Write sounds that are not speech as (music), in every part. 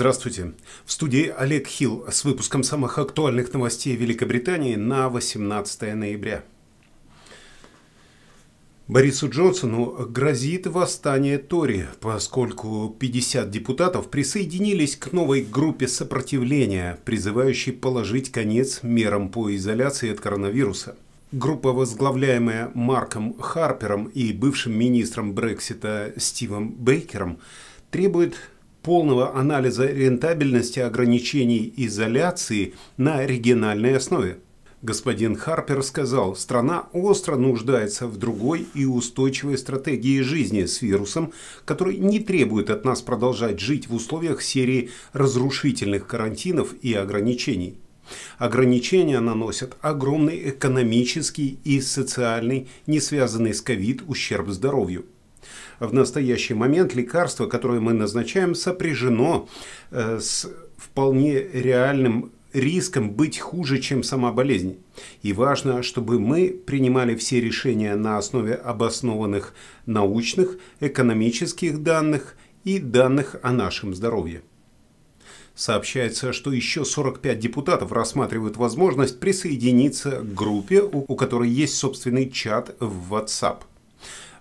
Здравствуйте. В студии Олег Хилл с выпуском самых актуальных новостей Великобритании на 18 ноября. Борису Джонсону грозит восстание Тори, поскольку 50 депутатов присоединились к новой группе сопротивления, призывающей положить конец мерам по изоляции от коронавируса. Группа, возглавляемая Марком Харпером и бывшим министром Брексита Стивом Бейкером, требует полного анализа рентабельности ограничений изоляции на региональной основе. Господин Харпер сказал, страна остро нуждается в другой и устойчивой стратегии жизни с вирусом, который не требует от нас продолжать жить в условиях серии разрушительных карантинов и ограничений. Ограничения наносят огромный экономический и социальный, не связанный с ковид, ущерб здоровью. В настоящий момент лекарство, которое мы назначаем, сопряжено э, с вполне реальным риском быть хуже, чем сама болезнь. И важно, чтобы мы принимали все решения на основе обоснованных научных, экономических данных и данных о нашем здоровье. Сообщается, что еще 45 депутатов рассматривают возможность присоединиться к группе, у которой есть собственный чат в WhatsApp.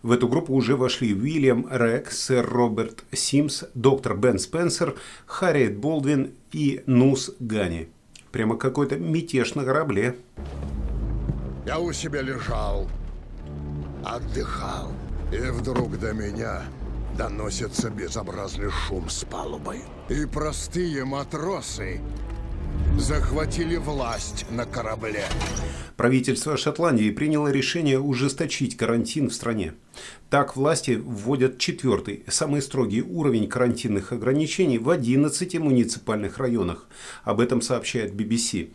В эту группу уже вошли Уильям Рэк, сэр Роберт Симс, доктор Бен Спенсер, Харриет Болдвин и Нус Гани. Прямо какой-то мятеж на корабле. Я у себя лежал, отдыхал, и вдруг до меня доносится безобразный шум с палубы. И простые матросы захватили власть на корабле. Правительство Шотландии приняло решение ужесточить карантин в стране. Так власти вводят четвертый, самый строгий уровень карантинных ограничений в 11 муниципальных районах. Об этом сообщает BBC.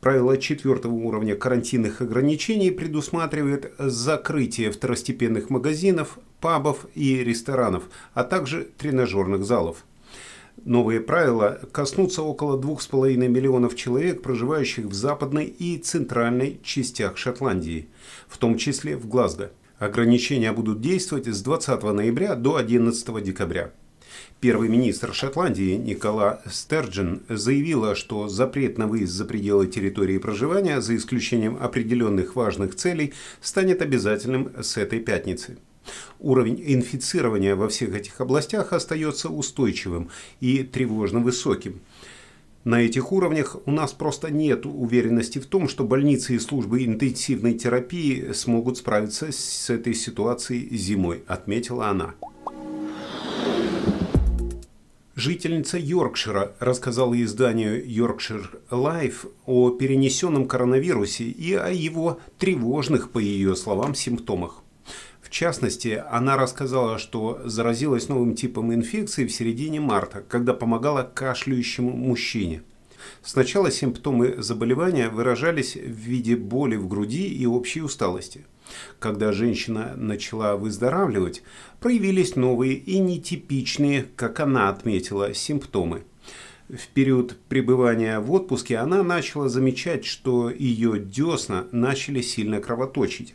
Правило четвертого уровня карантинных ограничений предусматривает закрытие второстепенных магазинов, пабов и ресторанов, а также тренажерных залов. Новые правила коснутся около 2,5 миллионов человек, проживающих в западной и центральной частях Шотландии, в том числе в Глазго. Ограничения будут действовать с 20 ноября до 11 декабря. Первый министр Шотландии Никола Стерджин заявила, что запрет на выезд за пределы территории проживания, за исключением определенных важных целей, станет обязательным с этой пятницы. Уровень инфицирования во всех этих областях остается устойчивым и тревожно высоким. На этих уровнях у нас просто нет уверенности в том, что больницы и службы интенсивной терапии смогут справиться с этой ситуацией зимой, отметила она. Жительница Йоркшира рассказала изданию Yorkshire Life о перенесенном коронавирусе и о его тревожных, по ее словам, симптомах частности, она рассказала, что заразилась новым типом инфекции в середине марта, когда помогала кашляющему мужчине. Сначала симптомы заболевания выражались в виде боли в груди и общей усталости. Когда женщина начала выздоравливать, проявились новые и нетипичные, как она отметила, симптомы. В период пребывания в отпуске она начала замечать, что ее десна начали сильно кровоточить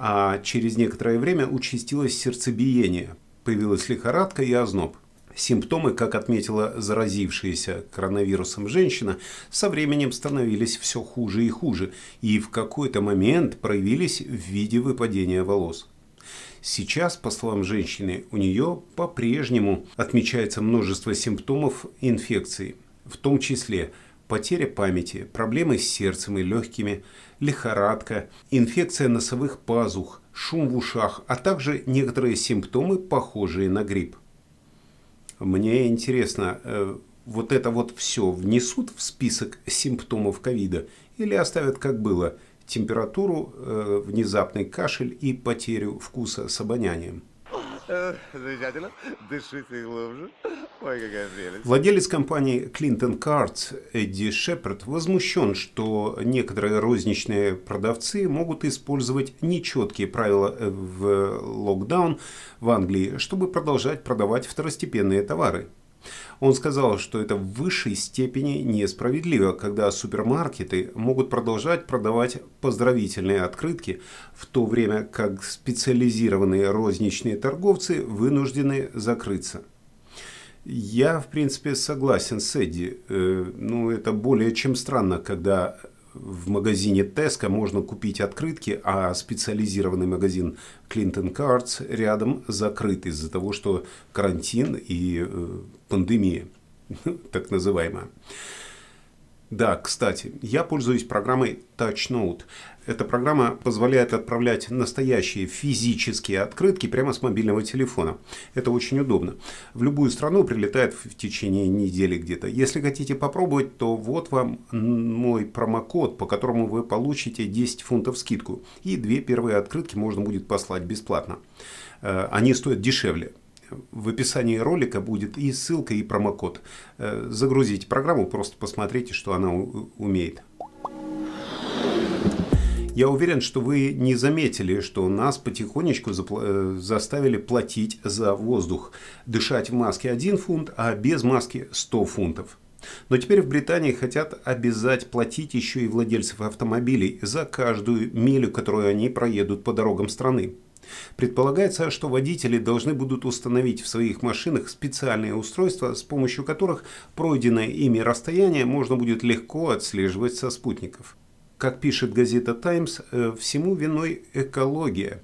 а через некоторое время участилось сердцебиение, появилась лихорадка и озноб. Симптомы, как отметила заразившаяся коронавирусом женщина, со временем становились все хуже и хуже, и в какой-то момент проявились в виде выпадения волос. Сейчас, по словам женщины, у нее по-прежнему отмечается множество симптомов инфекции, в том числе – потеря памяти, проблемы с сердцем и легкими, лихорадка, инфекция носовых пазух, шум в ушах, а также некоторые симптомы, похожие на грипп. Мне интересно, э, вот это вот все внесут в список симптомов ковида или оставят как было – температуру, э, внезапный кашель и потерю вкуса с обонянием? Замечательно. Дышите глубже. Ой, какая прелесть. Владелец компании Clinton Cards Эдди Шепард возмущен, что некоторые розничные продавцы могут использовать нечеткие правила в локдаун в Англии, чтобы продолжать продавать второстепенные товары. Он сказал, что это в высшей степени несправедливо, когда супермаркеты могут продолжать продавать поздравительные открытки, в то время как специализированные розничные торговцы вынуждены закрыться. Я, в принципе, согласен с Эдди. Э, ну, это более чем странно, когда в магазине Теска можно купить открытки, а специализированный магазин Clinton Cards рядом закрыт из-за того, что карантин и э, пандемия, (laughs) так называемая. Да, кстати, я пользуюсь программой TouchNote. Эта программа позволяет отправлять настоящие физические открытки прямо с мобильного телефона. Это очень удобно. В любую страну прилетает в течение недели где-то. Если хотите попробовать, то вот вам мой промокод, по которому вы получите 10 фунтов скидку. И две первые открытки можно будет послать бесплатно. Э, они стоят дешевле в описании ролика будет и ссылка, и промокод. Э, загрузите программу, просто посмотрите, что она умеет. Я уверен, что вы не заметили, что нас потихонечку э, заставили платить за воздух. Дышать в маске 1 фунт, а без маски 100 фунтов. Но теперь в Британии хотят обязать платить еще и владельцев автомобилей за каждую милю, которую они проедут по дорогам страны. Предполагается, что водители должны будут установить в своих машинах специальные устройства, с помощью которых пройденное ими расстояние можно будет легко отслеживать со спутников. Как пишет газета «Таймс», э, всему виной экология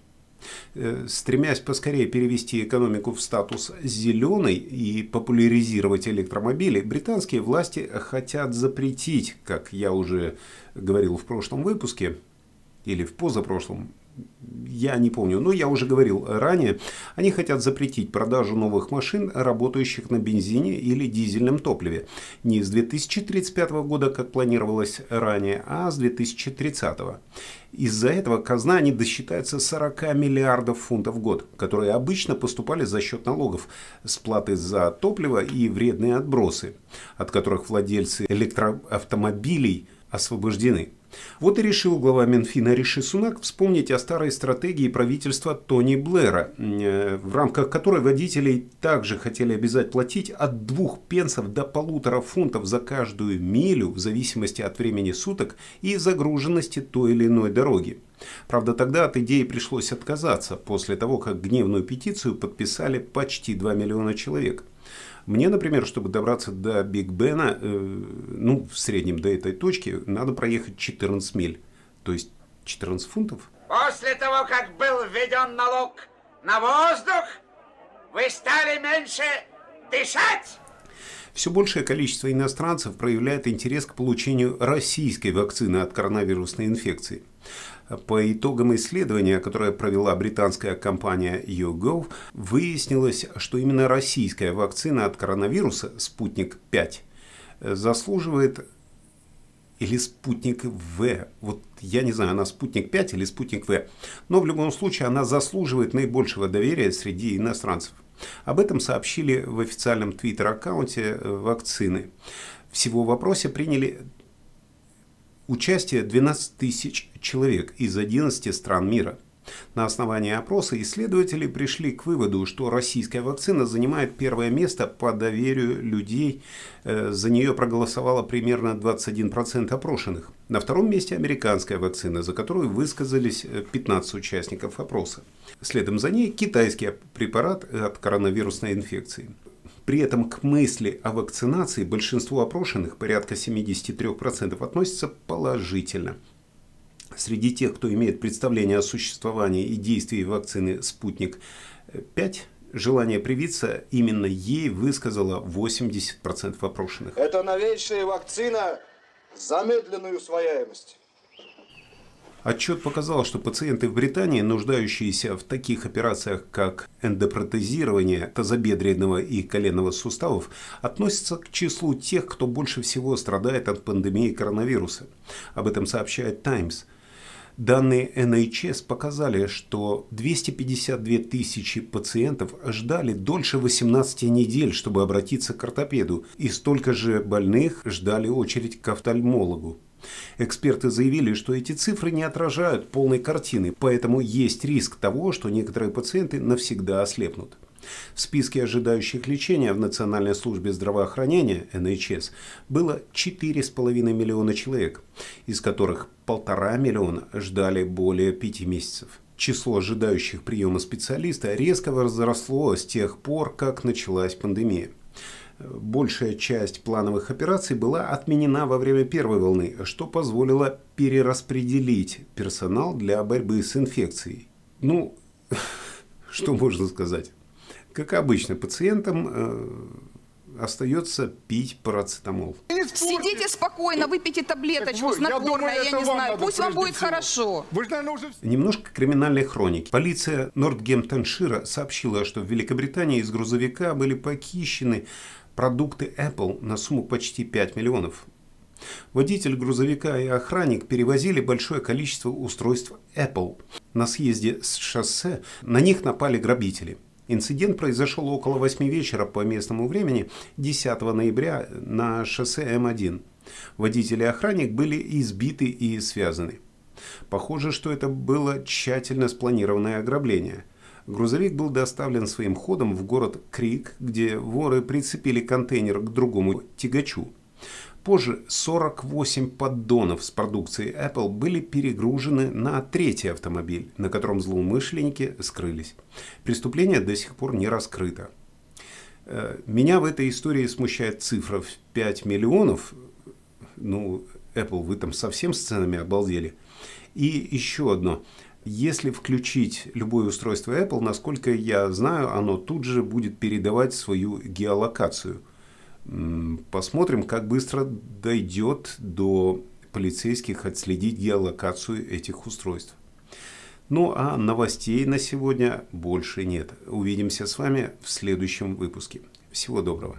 э, – Стремясь поскорее перевести экономику в статус «зеленой» и популяризировать электромобили, британские власти хотят запретить, как я уже говорил в прошлом выпуске, или в позапрошлом, я не помню, но я уже говорил ранее, они хотят запретить продажу новых машин, работающих на бензине или дизельном топливе. Не с 2035 года, как планировалось ранее, а с 2030. Из-за этого казна не досчитается 40 миллиардов фунтов в год, которые обычно поступали за счет налогов, с платы за топливо и вредные отбросы, от которых владельцы электроавтомобилей освобождены – вот и решил глава Минфина Риши Сунак вспомнить о старой стратегии правительства Тони Блэра, э, в рамках которой водителей также хотели обязать платить от двух пенсов до полутора фунтов за каждую милю в зависимости от времени суток и загруженности той или иной дороги. Правда, тогда от идеи пришлось отказаться, после того, как гневную петицию подписали почти 2 миллиона человек – мне, например, чтобы добраться до Биг Бена, э, ну, в среднем до этой точки, надо проехать 14 миль, то есть 14 фунтов. После того, как был введен налог на воздух, вы стали меньше дышать? Все большее количество иностранцев проявляет интерес к получению российской вакцины от коронавирусной инфекции – по итогам исследования, которое провела британская компания YouGov, выяснилось, что именно российская вакцина от коронавируса «Спутник 5» заслуживает или спутник В. Вот я не знаю, она спутник 5 или спутник В. Но в любом случае она заслуживает наибольшего доверия среди иностранцев. Об этом сообщили в официальном твиттер-аккаунте э, вакцины. Всего в вопросе приняли Участие 12 тысяч человек из 11 стран мира. На основании опроса исследователи пришли к выводу, что российская вакцина занимает первое место по доверию людей. Э, за нее проголосовало примерно 21% опрошенных. На втором месте американская вакцина, за которую высказались 15 э, участников опроса. Следом за ней китайский препарат от коронавирусной инфекции. При этом к мысли о вакцинации большинство опрошенных, порядка 73%, относятся положительно. Среди тех, кто имеет представление о существовании и действии вакцины «Спутник 5», Желание привиться именно ей высказало 80% опрошенных. Это новейшая вакцина с замедленной усвояемостью. Отчет показал, что пациенты в Британии, нуждающиеся в таких операциях, как эндопротезирование тазобедренного и коленного суставов, относятся к числу тех, кто больше всего страдает от пандемии коронавируса. Об этом сообщает Times. Данные NHS показали, что 252 тысячи пациентов ждали дольше 18 недель, чтобы обратиться к ортопеду, и столько же больных ждали очередь к офтальмологу. Эксперты заявили, что эти цифры не отражают полной картины, поэтому есть риск того, что некоторые пациенты навсегда ослепнут. В списке ожидающих лечения в Национальной службе здравоохранения НХС было 4,5 миллиона человек, из которых полтора миллиона ждали более пяти месяцев. Число ожидающих приема специалиста резко возросло с тех пор, как началась пандемия большая часть плановых операций была отменена во время первой волны, что позволило перераспределить персонал для борьбы с инфекцией. Ну, (laughs) что можно сказать? Как обычно, пациентам э, остается пить парацетамол. Сидите спокойно, выпейте таблеточку так, снотворное, я, не знаю. Пусть вам будет хорошо. Немножко криминальной хроники. Полиция Нортгемптоншира сообщила, что в Великобритании из грузовика были похищены Продукты Apple на сумму почти 5 миллионов. Водитель грузовика и охранник перевозили большое количество устройств Apple. На съезде с шоссе на них напали грабители. Инцидент произошел около 8 вечера по местному времени 10 ноября на шоссе М1. Водитель и охранник были избиты и связаны. Похоже, что это было тщательно спланированное ограбление – Грузовик был доставлен своим ходом в город Крик, где воры прицепили контейнер к другому тягачу. Позже 48 поддонов с продукцией Apple были перегружены на третий автомобиль, на котором злоумышленники скрылись. Преступление до сих пор не раскрыто. Э, меня в этой истории смущает цифра в 5 миллионов. Ну, Apple, вы там совсем с ценами обалдели. И еще одно если включить любое устройство Apple, насколько я знаю, оно тут же будет передавать свою геолокацию. Посмотрим, как быстро дойдет до полицейских отследить геолокацию этих устройств. Ну а новостей на сегодня больше нет. Увидимся с вами в следующем выпуске. Всего доброго.